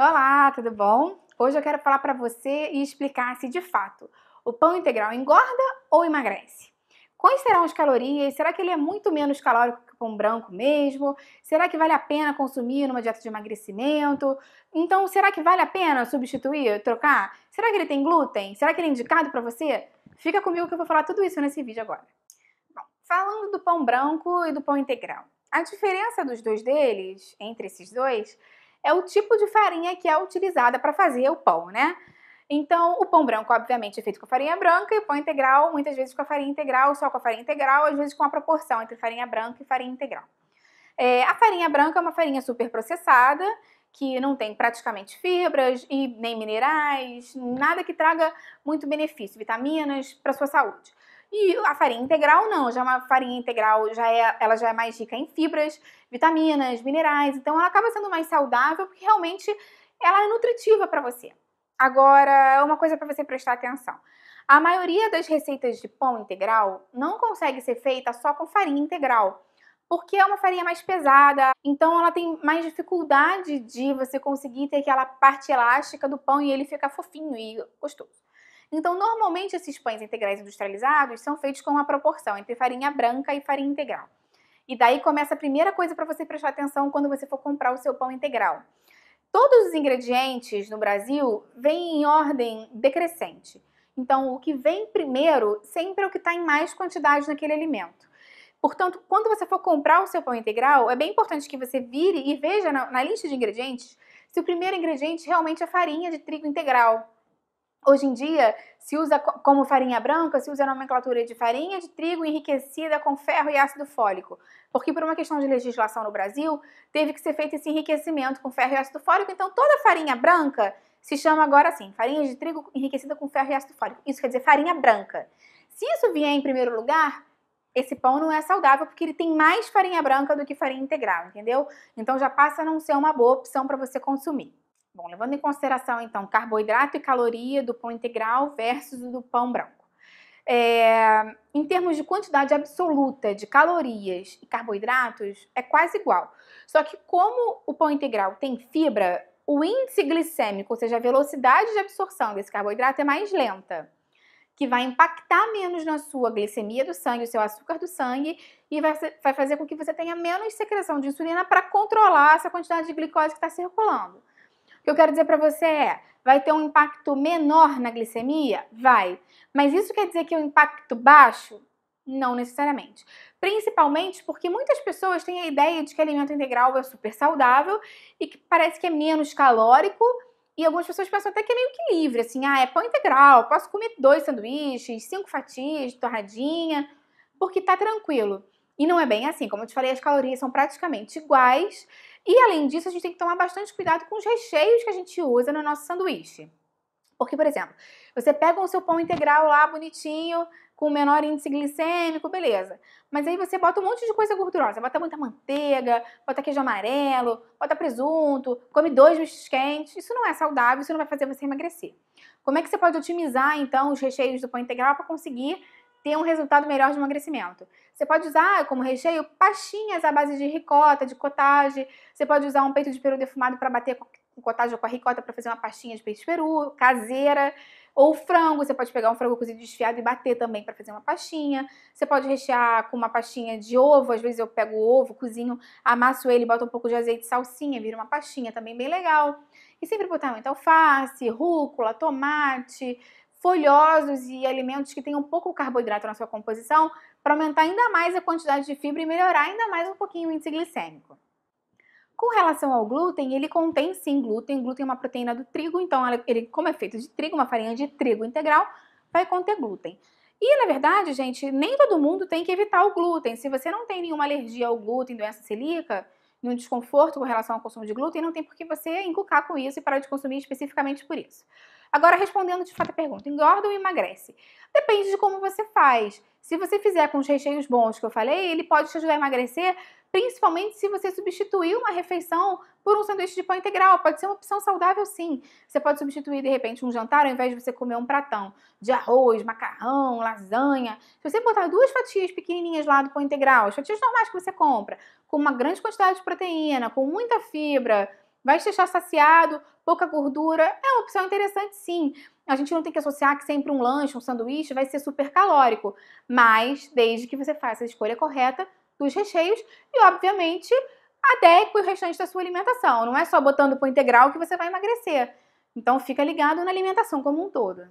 Olá, tudo bom? Hoje eu quero falar para você e explicar se de fato o pão integral engorda ou emagrece. Quais serão as calorias? Será que ele é muito menos calórico que o pão branco mesmo? Será que vale a pena consumir numa dieta de emagrecimento? Então, será que vale a pena substituir, trocar? Será que ele tem glúten? Será que ele é indicado para você? Fica comigo que eu vou falar tudo isso nesse vídeo agora. Bom, falando do pão branco e do pão integral. A diferença dos dois deles, entre esses dois, é o tipo de farinha que é utilizada para fazer o pão, né? Então, o pão branco, obviamente, é feito com farinha branca e o pão integral, muitas vezes com a farinha integral, só com a farinha integral, às vezes com a proporção entre farinha branca e farinha integral. É, a farinha branca é uma farinha super processada, que não tem praticamente fibras e nem minerais, nada que traga muito benefício, vitaminas para sua saúde. E a farinha integral não, já uma farinha integral já é, ela já é mais rica em fibras, vitaminas, minerais, então ela acaba sendo mais saudável porque realmente ela é nutritiva para você. Agora, uma coisa para você prestar atenção. A maioria das receitas de pão integral não consegue ser feita só com farinha integral, porque é uma farinha mais pesada, então ela tem mais dificuldade de você conseguir ter aquela parte elástica do pão e ele ficar fofinho e gostoso. Então, normalmente esses pães integrais industrializados são feitos com uma proporção entre farinha branca e farinha integral. E daí começa a primeira coisa para você prestar atenção quando você for comprar o seu pão integral. Todos os ingredientes no Brasil vêm em ordem decrescente. Então, o que vem primeiro sempre é o que está em mais quantidade naquele alimento. Portanto, quando você for comprar o seu pão integral, é bem importante que você vire e veja na, na lista de ingredientes se o primeiro ingrediente realmente é farinha de trigo integral, Hoje em dia, se usa como farinha branca, se usa a nomenclatura de farinha de trigo enriquecida com ferro e ácido fólico. Porque por uma questão de legislação no Brasil, teve que ser feito esse enriquecimento com ferro e ácido fólico, então toda farinha branca se chama agora assim, farinha de trigo enriquecida com ferro e ácido fólico. Isso quer dizer farinha branca. Se isso vier em primeiro lugar, esse pão não é saudável porque ele tem mais farinha branca do que farinha integral, entendeu? Então já passa a não ser uma boa opção para você consumir. Bom, levando em consideração então carboidrato e caloria do pão integral versus do pão branco. É, em termos de quantidade absoluta de calorias e carboidratos, é quase igual. Só que como o pão integral tem fibra, o índice glicêmico, ou seja, a velocidade de absorção desse carboidrato é mais lenta, que vai impactar menos na sua glicemia do sangue, o seu açúcar do sangue, e vai, vai fazer com que você tenha menos secreção de insulina para controlar essa quantidade de glicose que está circulando que eu quero dizer para você é: vai ter um impacto menor na glicemia? Vai. Mas isso quer dizer que o é um impacto baixo? Não necessariamente. Principalmente porque muitas pessoas têm a ideia de que alimento integral é super saudável e que parece que é menos calórico. E algumas pessoas pensam até que é meio que livre, assim, ah, é pão integral, posso comer dois sanduíches, cinco fatias, torradinha, porque tá tranquilo. E não é bem assim, como eu te falei, as calorias são praticamente iguais e além disso, a gente tem que tomar bastante cuidado com os recheios que a gente usa no nosso sanduíche. Porque, por exemplo, você pega o seu pão integral lá bonitinho, com menor índice glicêmico, beleza. Mas aí você bota um monte de coisa gordurosa, bota muita manteiga, bota queijo amarelo, bota presunto, come dois bichos quentes. Isso não é saudável, isso não vai fazer você emagrecer. Como é que você pode otimizar então os recheios do pão integral para conseguir ter um resultado melhor de emagrecimento. Você pode usar ah, como recheio pastinhas à base de ricota, de cottage. Você pode usar um peito de peru defumado para bater com cottage ou com a ricota para fazer uma pastinha de peito de peru caseira. Ou frango, você pode pegar um frango cozido desfiado e bater também para fazer uma pastinha. Você pode rechear com uma pastinha de ovo, às vezes eu pego o ovo, cozinho, amasso ele, boto um pouco de azeite, salsinha, vira uma pastinha também bem legal. E sempre botar muita alface, rúcula, tomate, folhosos e alimentos que tenham pouco carboidrato na sua composição para aumentar ainda mais a quantidade de fibra e melhorar ainda mais um pouquinho o índice glicêmico. Com relação ao glúten, ele contém sim glúten. O glúten é uma proteína do trigo, então ele, como é feito de trigo, uma farinha de trigo integral, vai conter glúten. E na verdade, gente, nem todo mundo tem que evitar o glúten. Se você não tem nenhuma alergia ao glúten, doença celíaca, nenhum desconforto com relação ao consumo de glúten, não tem por que você encucar com isso e parar de consumir especificamente por isso. Agora, respondendo de fato a pergunta, engorda ou emagrece? Depende de como você faz. Se você fizer com os recheios bons que eu falei, ele pode te ajudar a emagrecer, principalmente se você substituir uma refeição por um sanduíche de pão integral. Pode ser uma opção saudável, sim. Você pode substituir, de repente, um jantar, ao invés de você comer um pratão de arroz, macarrão, lasanha. Se você botar duas fatias pequenininhas lá do pão integral, as fatias normais que você compra, com uma grande quantidade de proteína, com muita fibra, Vai te deixar saciado, pouca gordura, é uma opção interessante sim. A gente não tem que associar que sempre um lanche, um sanduíche vai ser super calórico, mas desde que você faça a escolha correta dos recheios e, obviamente, adeque o restante da sua alimentação. Não é só botando para integral que você vai emagrecer. Então, fica ligado na alimentação como um todo.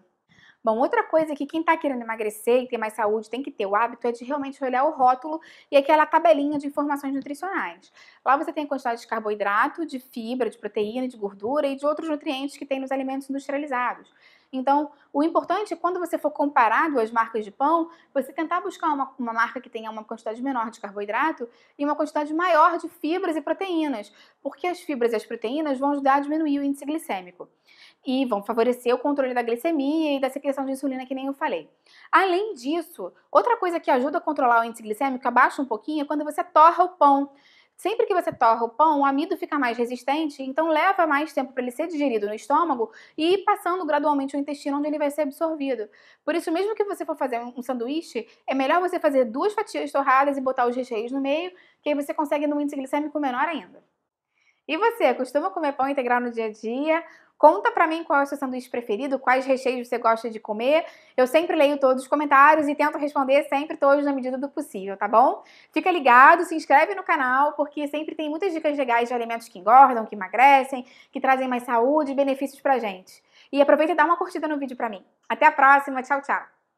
Bom, outra coisa é que quem está querendo emagrecer e ter mais saúde tem que ter o hábito é de realmente olhar o rótulo e aquela tabelinha de informações nutricionais. Lá você tem a quantidade de carboidrato, de fibra, de proteína, de gordura e de outros nutrientes que tem nos alimentos industrializados. Então, o importante é quando você for comparar duas marcas de pão, você tentar buscar uma, uma marca que tenha uma quantidade menor de carboidrato e uma quantidade maior de fibras e proteínas, porque as fibras e as proteínas vão ajudar a diminuir o índice glicêmico e vão favorecer o controle da glicemia e da secreção de insulina, que nem eu falei. Além disso, outra coisa que ajuda a controlar o índice glicêmico, abaixa um pouquinho, é quando você torra o pão. Sempre que você torra o pão, o amido fica mais resistente, então leva mais tempo para ele ser digerido no estômago e ir passando gradualmente o intestino onde ele vai ser absorvido. Por isso, mesmo que você for fazer um sanduíche, é melhor você fazer duas fatias torradas e botar os recheios no meio, que aí você consegue num índice glicêmico menor ainda. E você, costuma comer pão integral no dia a dia? Conta para mim qual é o seu sanduíche preferido, quais recheios você gosta de comer. Eu sempre leio todos os comentários e tento responder sempre todos na medida do possível, tá bom? Fica ligado, se inscreve no canal, porque sempre tem muitas dicas legais de alimentos que engordam, que emagrecem, que trazem mais saúde e benefícios pra gente. E aproveita e dá uma curtida no vídeo pra mim. Até a próxima, tchau, tchau!